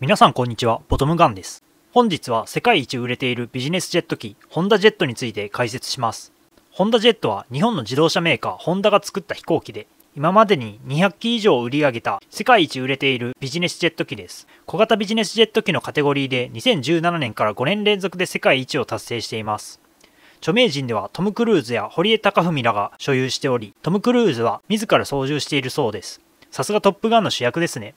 皆さんこんにちは、ボトムガンです。本日は世界一売れているビジネスジェット機、ホンダジェットについて解説します。ホンダジェットは日本の自動車メーカー、ホンダが作った飛行機で、今までに200機以上売り上げた世界一売れているビジネスジェット機です。小型ビジネスジェット機のカテゴリーで2017年から5年連続で世界一を達成しています。著名人ではトム・クルーズや堀江貴文らが所有しており、トム・クルーズは自ら操縦しているそうです。さすがトップガンの主役ですね。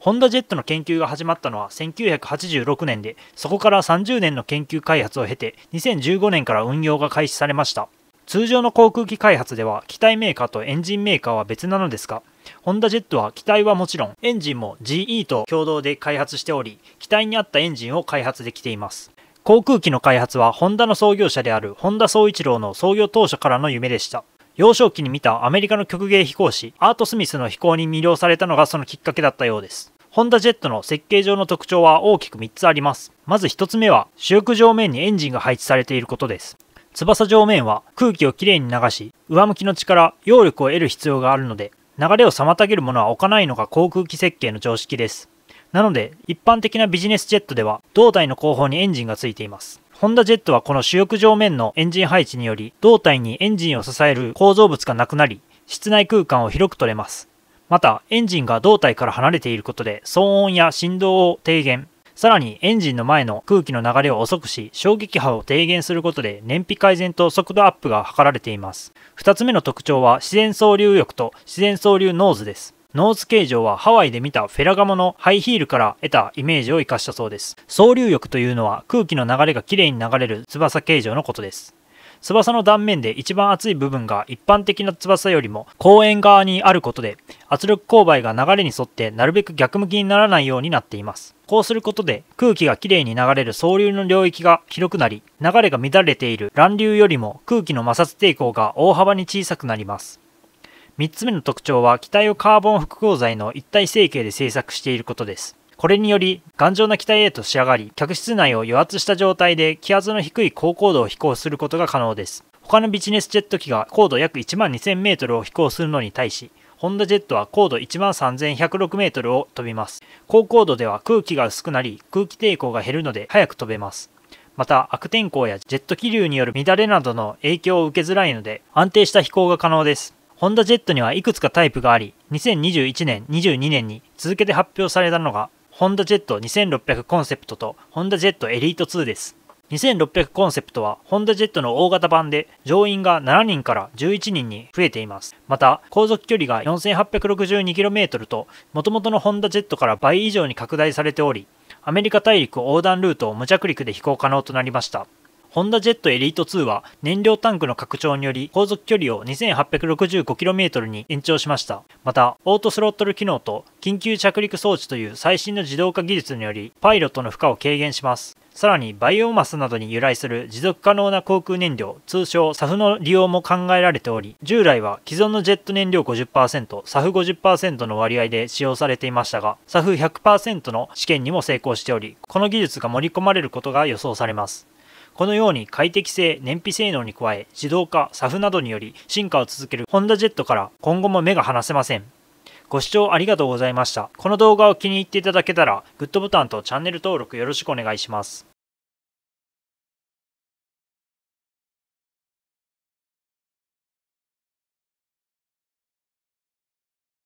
ホンダジェットの研究が始まったのは1986年でそこから30年の研究開発を経て2015年から運用が開始されました通常の航空機開発では機体メーカーとエンジンメーカーは別なのですがホンダジェットは機体はもちろんエンジンも GE と共同で開発しており機体に合ったエンジンを開発できています航空機の開発はホンダの創業者であるホンダ総一郎の創業当初からの夢でした幼少期に見たアメリカの曲芸飛行士アート・スミスの飛行に魅了されたのがそのきっかけだったようですホンダジェットの設計上の特徴は大きく3つありますまず1つ目は主翼上面にエンジンが配置されていることです翼上面は空気をきれいに流し上向きの力揚力を得る必要があるので流れを妨げるものは置かないのが航空機設計の常識ですなので一般的なビジネスジェットでは胴体の後方にエンジンがついていますホンダジェットはこの主翼上面のエンジン配置により胴体にエンジンを支える構造物がなくなり室内空間を広く取れますまたエンジンが胴体から離れていることで騒音や振動を低減さらにエンジンの前の空気の流れを遅くし衝撃波を低減することで燃費改善と速度アップが図られています2つ目の特徴は自然総流翼と自然総流ノーズですノーズ形状はハワイで見たフェラガモのハイヒールから得たイメージを活かしたそうです総流翼というのは空気の流れがきれいに流れる翼形状のことです翼の断面で一番厚い部分が一般的な翼よりも公園側にあることで圧力勾配が流れに沿ってなるべく逆向きにならないようになっていますこうすることで空気がきれいに流れる総流の領域が広くなり流れが乱れている乱流よりも空気の摩擦抵抗が大幅に小さくなります3つ目の特徴は機体をカーボン複合材の一体成形で製作していることですこれにより頑丈な機体へと仕上がり客室内を余圧した状態で気圧の低い高高度を飛行することが可能です他のビジネスジェット機が高度約1万 2000m を飛行するのに対しホンダジェットは高度1万 3106m を飛びます。高高度では空気が薄くなり、空気抵抗が減るので早く飛べます。また、悪天候やジェット気流による乱れなどの影響を受けづらいので、安定した飛行が可能です。ホンダジェットにはいくつかタイプがあり2021年22年に続けて発表されたのがホンダジェット2600コンセプトとホンダジェットエリート2です2600コンセプトはホンダジェットの大型版で乗員が7人から11人に増えていますまた航続距離が 4862km ともともとのホンダジェットから倍以上に拡大されておりアメリカ大陸横断ルートを無着陸で飛行可能となりましたホンダジェットエリート2は燃料タンクの拡張により航続距離を 2865km に延長しました。また、オートスロットル機能と緊急着陸装置という最新の自動化技術によりパイロットの負荷を軽減します。さらにバイオマスなどに由来する持続可能な航空燃料、通称 SAF の利用も考えられており、従来は既存のジェット燃料50%、SAF50% の割合で使用されていましたが、SAF100% の試験にも成功しており、この技術が盛り込まれることが予想されます。このように快適性、燃費性能に加え、自動化、サフなどにより進化を続けるホンダジェットから今後も目が離せません。ご視聴ありがとうございました。この動画を気に入っていただけたら、グッドボタンとチャンネル登録よろしくお願いします。